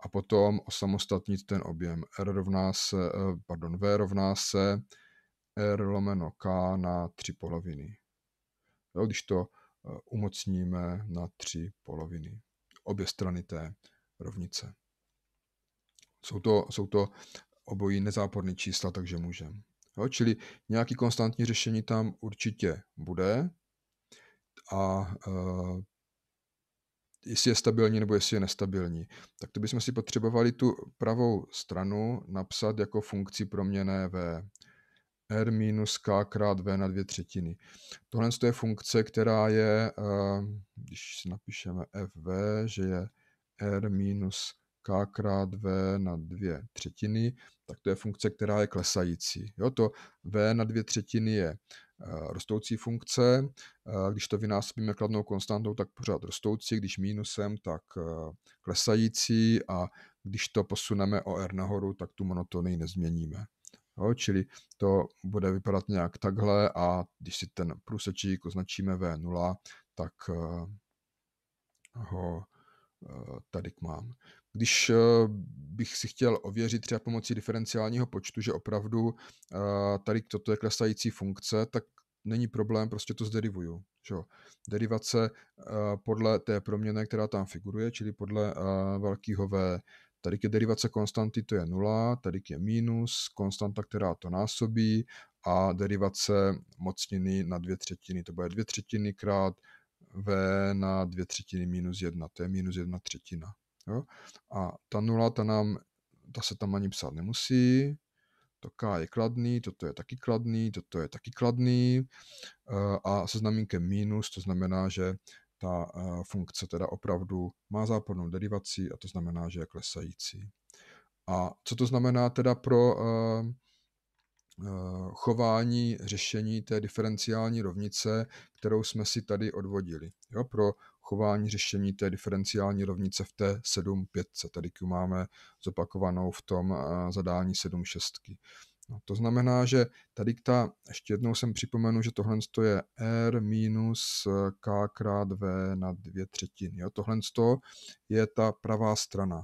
a potom osamostatnit ten objem. R rovná se, eh, pardon, V rovná se R lomeno K na tři poloviny. Jo, když to eh, umocníme na tři poloviny. Obě strany té rovnice. Jsou to, jsou to obojí nezáporné čísla, takže můžeme. Jo, čili nějaký konstantní řešení tam určitě bude, a uh, jestli je stabilní nebo jestli je nestabilní. Tak to bychom si potřebovali tu pravou stranu napsat jako funkci proměné v r minus k krát v na dvě třetiny. Tohle je funkce, která je, eh, když si napíšeme fv, že je r minus k krát v na dvě třetiny, tak to je funkce, která je klesající. Jo, to v na dvě třetiny je Eh, rostoucí funkce. Eh, když to vynásobíme kladnou konstantou, tak pořád rostoucí, když mínusem, tak eh, klesající a když to posuneme o R nahoru, tak tu monotonii nezměníme. Jo, čili to bude vypadat nějak takhle a když si ten průsečík označíme V0, tak ho tady mám. Když eh, bych si chtěl ověřit třeba pomocí diferenciálního počtu, že opravdu eh, tady toto je klesající funkce, tak není problém, prostě to zderivuju. Že? Derivace eh, podle té proměny, která tam figuruje, čili podle velkého V, tady je derivace konstanty, to je nula, tady je minus, konstanta, která to násobí a derivace mocniny na dvě třetiny, to bude dvě třetiny krát V na dvě třetiny minus jedna, to je minus jedna třetina. Jo? A ta nula, ta, nám, ta se tam ani psát nemusí, to K je kladný, toto je taky kladný, toto je taky kladný eh, a se znamínkem minus, to znamená, že ta eh, funkce teda opravdu má zápornou derivaci a to znamená, že je klesající. A co to znamená teda pro eh, chování, řešení té diferenciální rovnice, kterou jsme si tady odvodili. Jo, pro chování řešení té diferenciální rovnice v té 75. Tady máme zopakovanou v tom eh, zadání 76. No, to znamená, že tady ta, ještě jednou jsem připomenu, že tohle je R minus eh, K krát V na dvě třetiny. Jo? Tohle je ta pravá strana.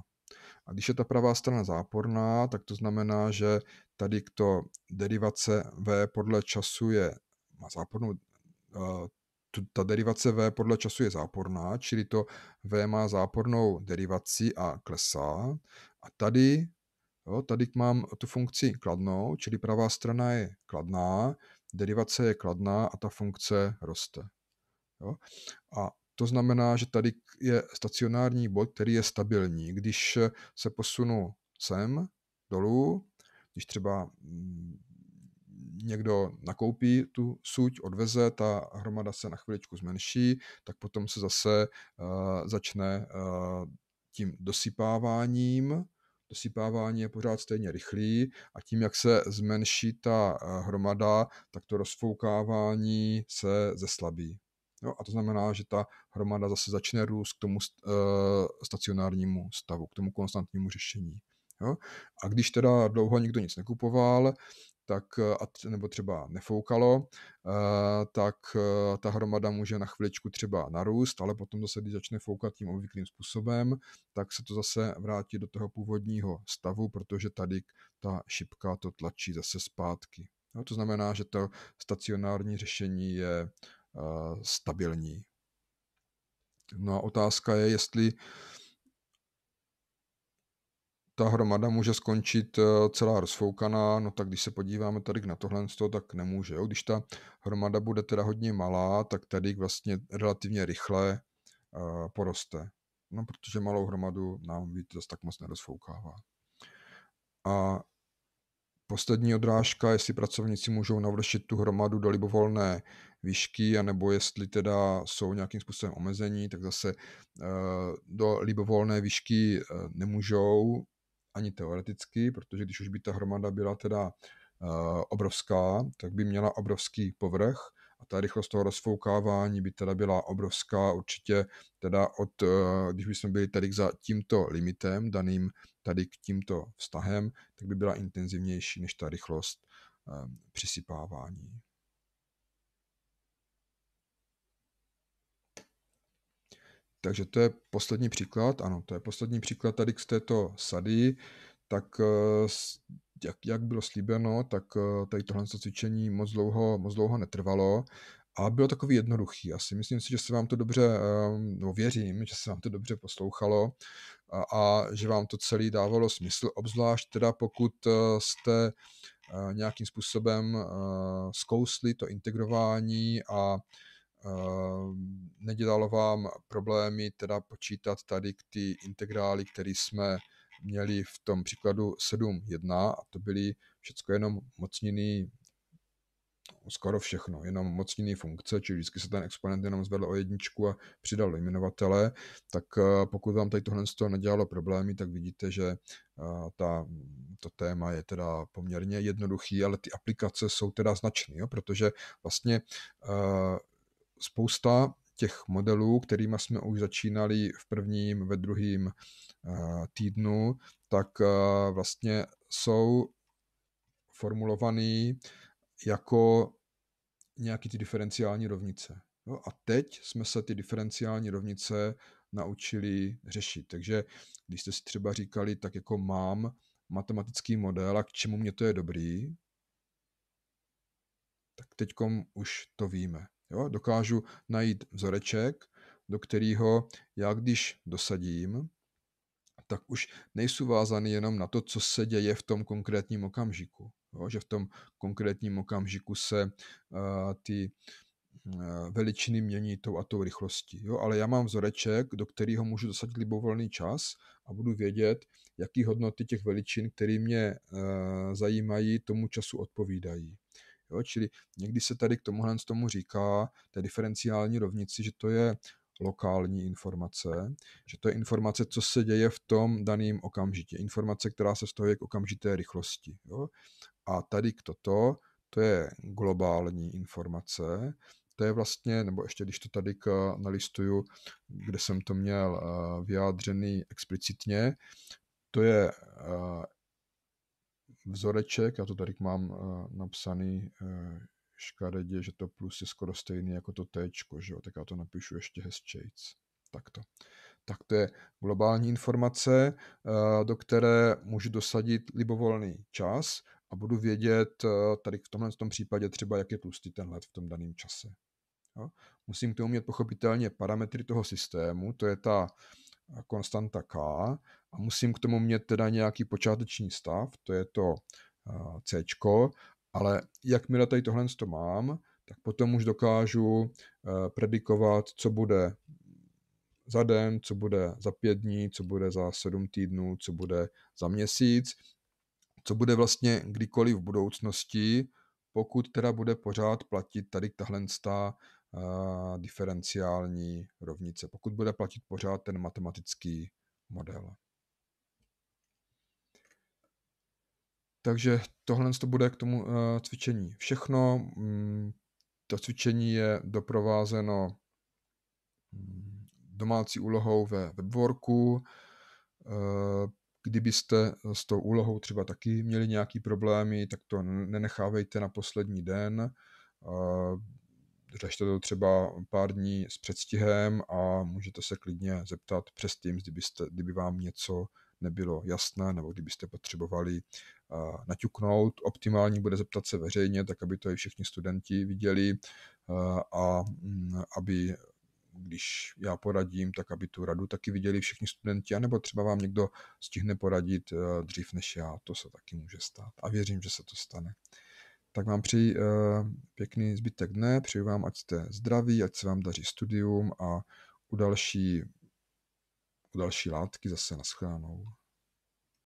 A když je ta pravá strana záporná, tak to znamená, že tady to derivace V podle času je, má zápornou eh, ta derivace V podle času je záporná, čili to V má zápornou derivaci a klesá. A tady, jo, tady mám tu funkci kladnou, čili pravá strana je kladná, derivace je kladná a ta funkce roste. Jo? A to znamená, že tady je stacionární bod, který je stabilní. Když se posunu sem, dolů, když třeba mm, někdo nakoupí tu suť, odveze, ta hromada se na chviličku zmenší, tak potom se zase eh, začne eh, tím dosypáváním, dosypávání je pořád stejně rychlý a tím, jak se zmenší ta eh, hromada, tak to rozfoukávání se zeslabí. Jo, a to znamená, že ta hromada zase začne růst k tomu stacionárnímu stavu, k tomu konstantnímu řešení. Jo? A když teda dlouho nikdo nic nekupoval, tak, eh, nebo třeba nefoukalo, eh, tak eh, ta hromada může na chviličku třeba narůst, ale potom zase, když začne foukat tím obvyklým způsobem, tak se to zase vrátí do toho původního stavu, protože tady ta šipka to tlačí zase zpátky. No, to znamená, že to stacionární řešení je stabilní. No a otázka je, jestli ta hromada může skončit eh, celá rozfoukaná, no tak když se podíváme tady na tohle, tak nemůže. Jo? Když ta hromada bude teda hodně malá, tak tady vlastně relativně rychle eh, poroste. No, protože malou hromadu nám víc zase tak moc nerozfoukává. A poslední odrážka, jestli pracovníci můžou navršit tu hromadu do libovolné výšky, anebo jestli teda jsou nějakým způsobem omezení, tak zase eh, do libovolné výšky nemůžou, ani teoreticky, protože když už by ta hromada byla teda eh, obrovská, tak by měla obrovský povrch a ta rychlost toho rozfoukávání by teda byla obrovská, určitě teda od, eh, když bychom byli tady za tímto limitem, daným tady k tímto vztahem, tak by byla intenzivnější než ta rychlost eh, přisypávání. Takže to je poslední příklad, ano, to je poslední příklad tady z této sady, tak eh, jak, jak bylo slíbeno, tak eh, tady tohle cvičení moc dlouho, moc dlouho netrvalo a bylo takový jednoduchý. Asi myslím si, že se vám to dobře, no věřím, že se vám to dobře poslouchalo a, a že vám to celé dávalo smysl, obzvlášť teda pokud eh, jste nějakým způsobem zkousli to integrování a Ehm, nedělalo vám problémy teda počítat tady ty integrály, které jsme měli v tom příkladu 7.1 a to byly všechno jenom mocniny skoro všechno, jenom mocniny funkce, čili vždycky se ten exponent jenom zvedl o jedničku a přidal jmenovatele, tak eh, pokud vám tady tohle z toho nedělalo problémy, tak vidíte, že eh, ta, to téma je teda poměrně jednoduchý, ale ty aplikace jsou teda značné, protože vlastně eh, spousta těch modelů, kterými jsme už začínali v prvním, ve druhém eh, týdnu, tak eh, vlastně jsou formulovaný jako nějaký ty diferenciální rovnice. No a teď jsme se ty diferenciální rovnice naučili řešit. Takže když jste si třeba říkali, tak jako mám matematický model a k čemu mě to je dobrý, tak teď už to víme. Jo? Dokážu najít vzoreček, do kterého já když dosadím, tak už nejsou vázaný jenom na to, co se děje v tom konkrétním okamžiku. Jo? Že v tom konkrétním okamžiku se uh, ty uh, veličiny mění tou a tou rychlostí. Jo? Ale já mám vzoreček, do kterého můžu dosadit libovolný čas a budu vědět, jaký hodnoty těch veličin, které mě uh, zajímají, tomu času odpovídají. Jo? Čili někdy se tady k tomuhle z tomu říká, té diferenciální rovnici, že to je lokální informace, že to je informace, co se děje v tom daném okamžitě. Informace, která se vztahuje k okamžité rychlosti. Jo? A tady k toto, to je globální informace, to je vlastně, nebo ještě když to tady k, nalistuju, kde jsem to měl eh, vyjádřený explicitně, to je eh, vzoreček, já to tady mám eh, napsaný eh, škaredě, že to plus je skoro stejný jako to T, že jo? tak já to napíšu ještě hezčejc. Takto. Tak to je globální informace, eh, do které můžu dosadit libovolný čas a budu vědět tady v tomhle tom případě třeba, jak je tlustý ten let v tom daném čase. Jo? Musím k tomu mít pochopitelně parametry toho systému, to je ta konstanta k a musím k tomu mít teda nějaký počáteční stav, to je to eh, c, ale jakmile tady tohle to mám, tak potom už dokážu eh, predikovat, co bude za den, co bude za pět dní, co bude za sedm týdnů, co bude za měsíc, co bude vlastně kdykoliv v budoucnosti, pokud teda bude pořád platit tady tahle diferenciální rovnice, pokud bude platit pořád ten matematický model. Takže tohle to bude k tomu e, cvičení všechno. Mm, to cvičení je doprovázeno mm, domácí úlohou ve webworku. E, kdybyste s tou úlohou třeba taky měli nějaký problémy, tak to nenechávejte na poslední den e, řešte to třeba pár dní s předstihem a můžete se klidně zeptat přes tým, kdybyste, kdyby vám něco nebylo jasné, nebo kdybyste potřebovali naťuknout. Optimální bude zeptat se veřejně, tak aby to i všichni studenti viděli a mm, aby když já poradím, tak aby tu radu taky viděli všichni studenti, anebo třeba vám někdo stihne poradit e, dřív než já, to se taky může stát. A věřím, že se to stane. Tak vám přeji uh, pěkný zbytek dne, přeji vám, ať jste zdraví, ať se vám daří studium a u další, u další látky zase naschránou.